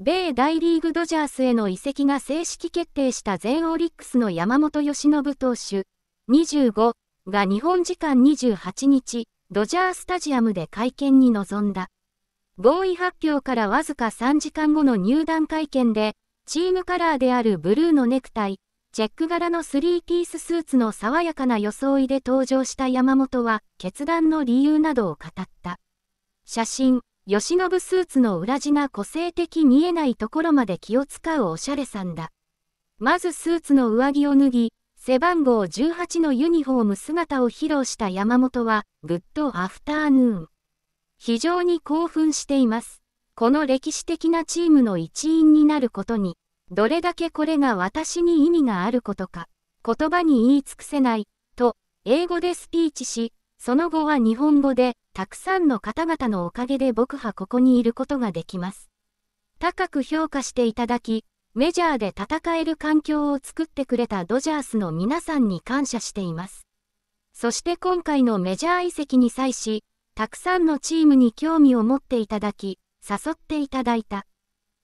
米大リーグドジャースへの移籍が正式決定した全オリックスの山本由伸投手25が日本時間28日、ドジャースタジアムで会見に臨んだ。合意発表からわずか3時間後の入団会見で、チームカラーであるブルーのネクタイ、チェック柄のスリーピーススーツの爽やかな装いで登場した山本は、決断の理由などを語った。写真慶喜スーツの裏地が個性的見えないところまで気を使うおしゃれさんだ。まずスーツの上着を脱ぎ、背番号18のユニフォーム姿を披露した山本は、グッドアフターヌーン。非常に興奮しています。この歴史的なチームの一員になることに、どれだけこれが私に意味があることか、言葉に言い尽くせない、と、英語でスピーチし、その後は日本語で、たくさんの方々のおかげで僕はここにいることができます。高く評価していただき、メジャーで戦える環境を作ってくれたドジャースの皆さんに感謝しています。そして今回のメジャー移籍に際し、たくさんのチームに興味を持っていただき、誘っていただいた。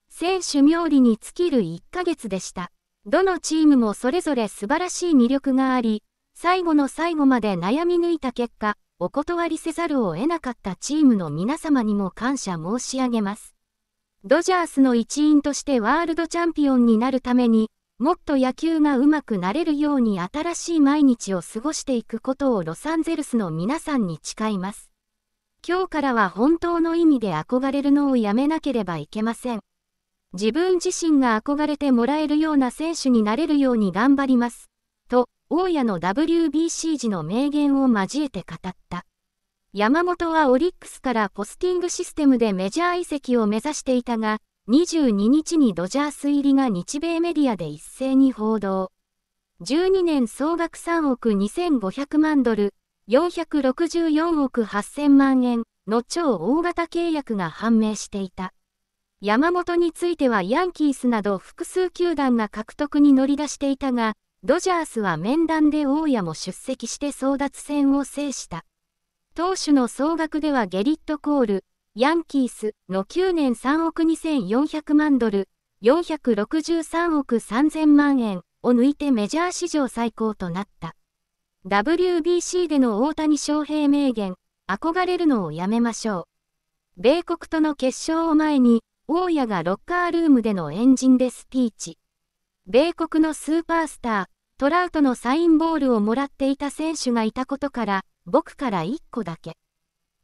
選手冥利に尽きる1ヶ月でした。どのチームもそれぞれ素晴らしい魅力があり、最後の最後まで悩み抜いた結果、お断りせざるを得なかったチームの皆様にも感謝申し上げます。ドジャースの一員としてワールドチャンピオンになるために、もっと野球がうまくなれるように新しい毎日を過ごしていくことをロサンゼルスの皆さんに誓います。今日からは本当の意味で憧れるのをやめなければいけません。自分自身が憧れてもらえるような選手になれるように頑張ります。大家の WBC 時の名言を交えて語った。山本はオリックスからポスティングシステムでメジャー移籍を目指していたが、22日にドジャース入りが日米メディアで一斉に報道。12年総額3億2500万ドル、464億8000万円の超大型契約が判明していた。山本についてはヤンキースなど複数球団が獲得に乗り出していたが、ドジャースは面談で大家も出席して争奪戦を制した。投手の総額ではゲリット・コール、ヤンキースの9年3億2400万ドル、463億3000万円を抜いてメジャー史上最高となった。WBC での大谷翔平名言、憧れるのをやめましょう。米国との決勝を前に、大家がロッカールームでの円陣でスピーチ。米国のスーパースター、トラウトのサインボールをもらっていた選手がいたことから、僕から1個だけ。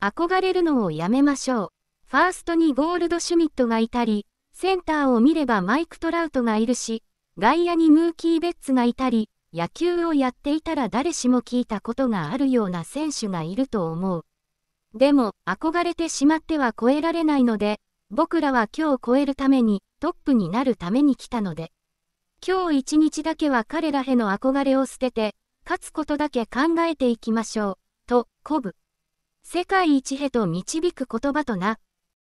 憧れるのをやめましょう。ファーストにゴールドシュミットがいたり、センターを見ればマイク・トラウトがいるし、外野にムーキー・ベッツがいたり、野球をやっていたら誰しも聞いたことがあるような選手がいると思う。でも、憧れてしまっては超えられないので、僕らは今日超えるために、トップになるために来たので。今日一日だけは彼らへの憧れを捨てて、勝つことだけ考えていきましょう、と、鼓舞。世界一へと導く言葉とな。